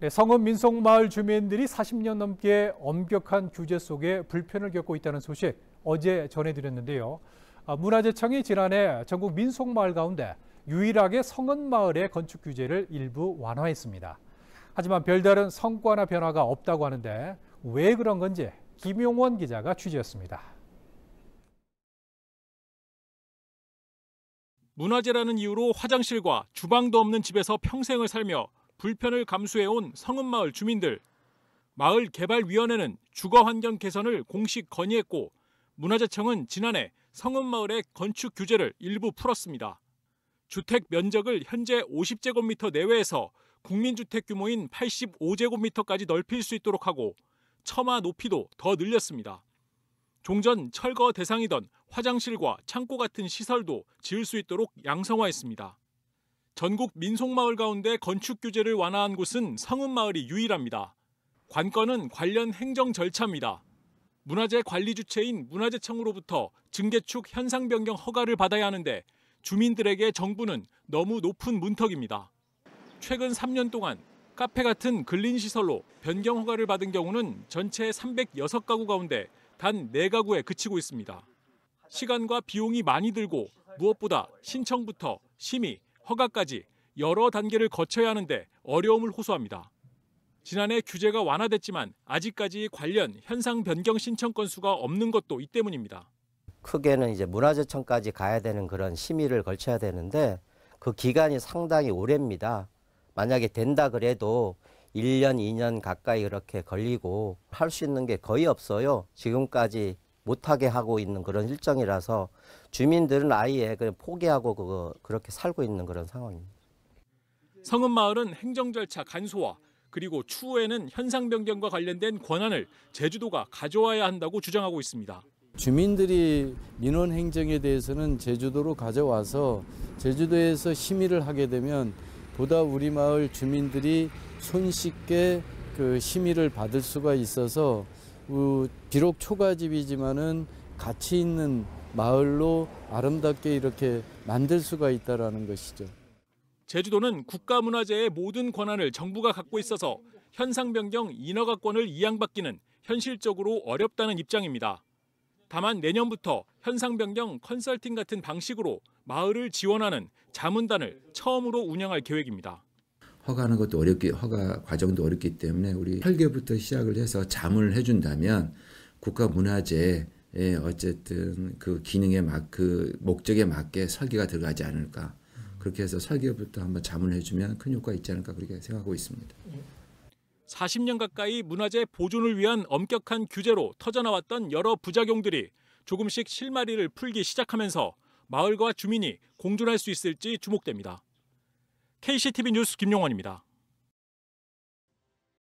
네, 성읍 민속마을 주민들이 40년 넘게 엄격한 규제 속에 불편을 겪고 있다는 소식 어제 전해드렸는데요. 아, 문화재청이 지난해 전국 민속마을 가운데 유일하게 성은마을의 건축 규제를 일부 완화했습니다. 하지만 별다른 성과나 변화가 없다고 하는데 왜 그런 건지 김용원 기자가 취재했습니다. 문화재라는 이유로 화장실과 주방도 없는 집에서 평생을 살며 불편을 감수해온 성읍마을 주민들. 마을 개발위원회는 주거 환경 개선을 공식 건의했고 문화재청은 지난해 성읍마을의 건축 규제를 일부 풀었습니다. 주택 면적을 현재 50제곱미터 내외에서 국민주택 규모인 85제곱미터까지 넓힐 수 있도록 하고 처마 높이도 더 늘렸습니다. 종전 철거 대상이던 화장실과 창고 같은 시설도 지을 수 있도록 양성화했습니다. 전국 민속마을 가운데 건축 규제를 완화한 곳은 성운마을이 유일합니다. 관건은 관련 행정 절차입니다. 문화재 관리 주체인 문화재청으로부터 증개축 현상 변경 허가를 받아야 하는데 주민들에게 정부는 너무 높은 문턱입니다. 최근 3년 동안 카페 같은 근린 시설로 변경 허가를 받은 경우는 전체 306가구 가운데 단 4가구에 그치고 있습니다. 시간과 비용이 많이 들고 무엇보다 신청부터 심의, 허가까지 여러 단계를 거쳐야 하는데 어려움을 호소합니다. 지난해 규제가 완화됐지만 아직까지 관련 현상 변경 신청 건수가 없는 것도 이 때문입니다. 크게는 이제 문화재청까지 가야 되는 그런 심의를 걸쳐야 되는데 그 기간이 상당히 오래입니다. 만약에 된다 그래도 1년, 2년 가까이 그렇게 걸리고 할 수 있는 게 거의 없어요. 지금까지 못하게 하고 있는 그런 일정이라서 주민들은 아예 그냥 포기하고 그 그렇게 살고 있는 그런 상황입니다. 성은마을은 행정 절차 간소화 그리고 추후에는 현상 변경과 관련된 권한을 제주도가 가져와야 한다고 주장하고 있습니다. 주민들이 민원 행정에 대해서는 제주도로 가져와서 제주도에서 심의를 하게 되면 보다 우리 마을 주민들이 손쉽게 그 심의를 받을 수가 있어서 그 비록 초가집이지만은 가치 있는 마을로 아름답게 이렇게 만들 수가 있다라는 것이죠. 제주도는 국가문화재의 모든 권한을 정부가 갖고 있어서 현상 변경 인허가권을 이양받기는 현실적으로 어렵다는 입장입니다. 다만 내년부터 현상 변경 컨설팅 같은 방식으로 마을을 지원하는 자문단을 처음으로 운영할 계획입니다. 허가하는 것도 어렵기 허가 과정도 어렵기 때문에 우리 설계부터 시작을 해서 자문을 해준다면 국가문화재에 어쨌든 그 기능에 막그 목적에 맞게 설계가 들어가지 않을까 그렇게 해서 설계부터 한번 자문을 해주면 큰 효과 있지 않을까 그렇게 생각하고 있습니다. 40년 가까이 문화재 보존을 위한 엄격한 규제로 터져나왔던 여러 부작용들이 조금씩 실마리를 풀기 시작하면서 마을과 주민이 공존할 수 있을지 주목됩니다. KCTV 뉴스 김용원입니다.